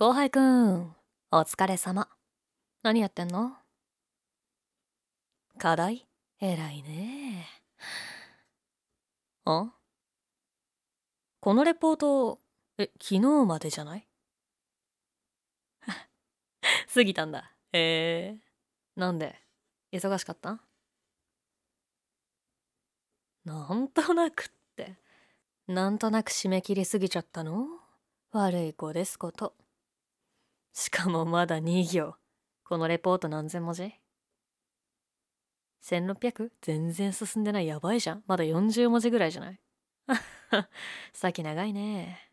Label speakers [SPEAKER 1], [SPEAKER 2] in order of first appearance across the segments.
[SPEAKER 1] 後輩くん、お疲れ様。何やってんの課題偉いね。あこのレポート、え、昨日までじゃない 過ぎたんだ。へえなんで忙しかったなんとなくって。なんとなく締め切りすぎちゃったの悪い子ですこと。しかもまだ2行。このレポート何千文字 ?1600? 全然進んでない。やばいじゃん。まだ40文字ぐらいじゃない 先長いね。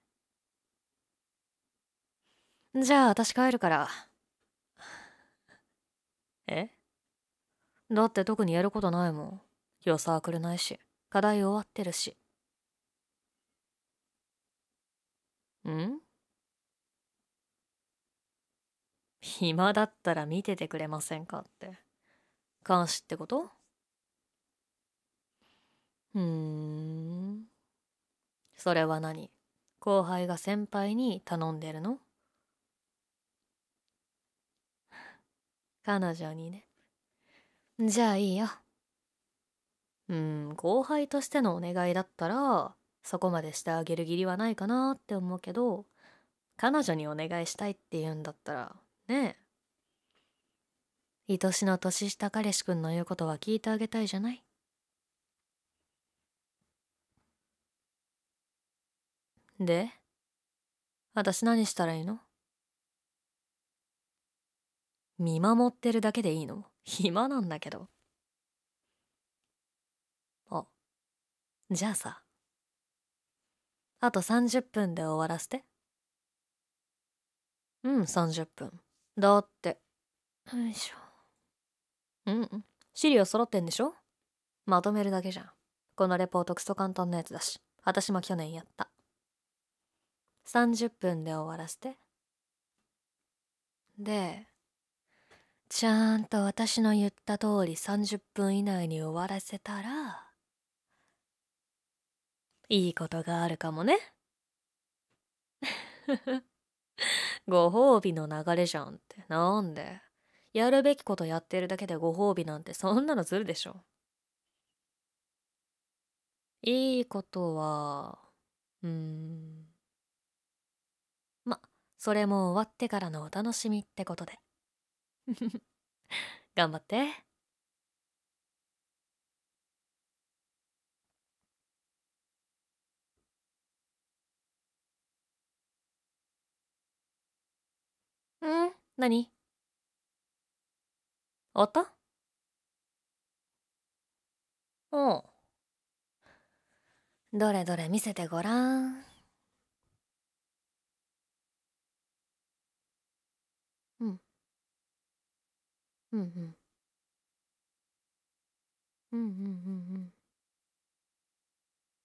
[SPEAKER 1] じゃあ私帰るから。えだって特にやることないもん。予サークルないし、課題終わってるし。ん暇だったら見ててくれませんかって監視ってことうんそれは何後輩が先輩に頼んでるの彼女にねじゃあいいようん後輩としてのお願いだったらそこまでしてあげる義理はないかなって思うけど彼女にお願いしたいって言うんだったらねえ愛しの年下彼氏くんの言うことは聞いてあげたいじゃないで私何したらいいの見守ってるだけでいいの暇なんだけどあじゃあさあと30分で終わらせてうん30分だってよいしょうん、うん、資料揃ってんでしょまとめるだけじゃんこのレポートクソ簡単なやつだし私も去年やった30分で終わらせてでちゃんと私の言った通り30分以内に終わらせたらいいことがあるかもねご褒美の流れじゃんってなんでやるべきことやってるだけでご褒美なんてそんなのずるでしょいいことはうんまそれも終わってからのお楽しみってことで 頑張って。何音おうどれどれ見せてごらんうんうんうんうんうんうんうん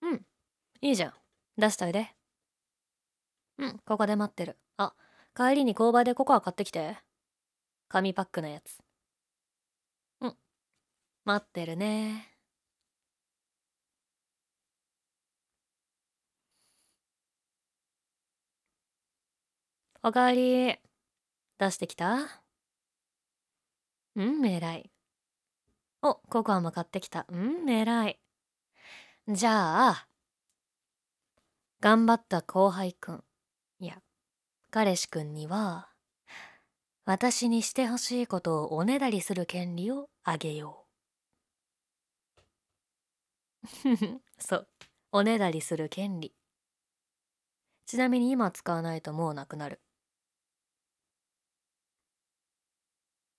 [SPEAKER 1] うんいいじゃん出しといでうんここで待ってるあっ帰りに購買でココア買ってきて紙パックのやつうん待ってるねおかえり出してきたうん偉いおココアも買ってきたうん偉いじゃあ頑張った後輩くん彼氏君には私にしてほしいことをおねだりする権利をあげよう そうおねだりする権利ちなみに今使わないともうなくなる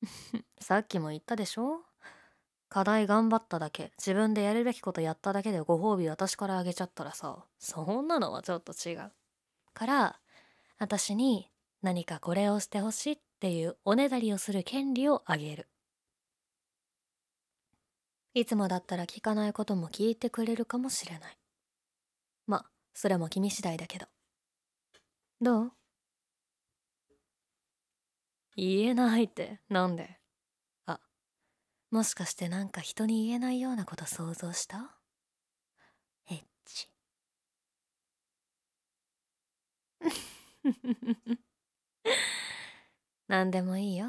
[SPEAKER 1] さっきも言ったでしょ課題頑張っただけ自分でやるべきことやっただけでご褒美私からあげちゃったらさそんなのはちょっと違うから私に何かこれをしてほしいっていうおねだりをする権利をあげるいつもだったら聞かないことも聞いてくれるかもしれないまあそれも君次第だけどどう言えないってなんであもしかしてなんか人に言えないようなこと想像した 何でもいいよ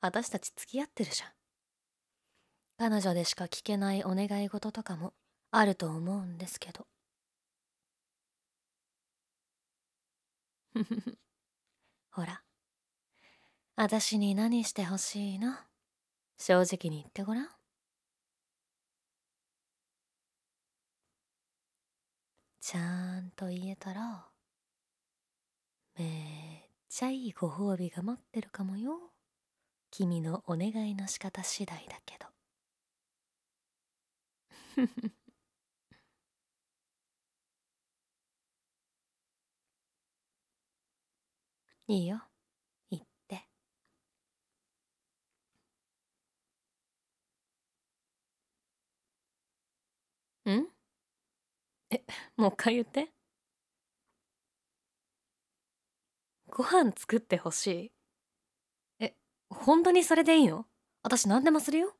[SPEAKER 1] 私たち付き合ってるじゃん彼女でしか聞けないお願い事とかもあると思うんですけど ほら私に何してほしいの正直に言ってごらんちゃんと言えたらめっちゃいいご褒美が待ってるかもよ君のお願いの仕方次第だけど いいよ行ってんえ もう一回言ってご飯作ってほしい。え、本当にそれでいいの私何でもするよ。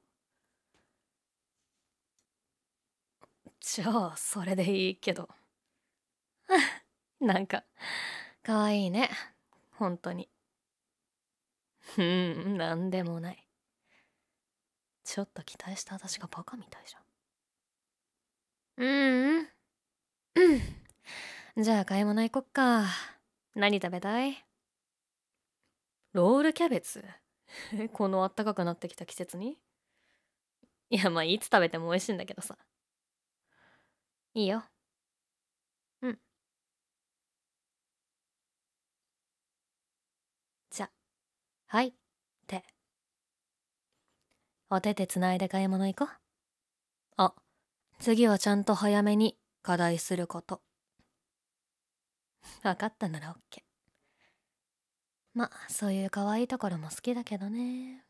[SPEAKER 1] じゃあ、それでいいけど。なんか、かわいいね。本当に。うん、何でもない。ちょっと期待した私がバカみたいじゃん。うん、うん。じゃあ買い物行こっか。何食べたいロールキャベツ このあったかくなってきた季節にいやまあいつ食べても美味しいんだけどさいいようんじゃはいってお手手つないで買い物行こうあ次はちゃんと早めに課題すること。分かったならオッケーまあそういう可愛いところも好きだけどね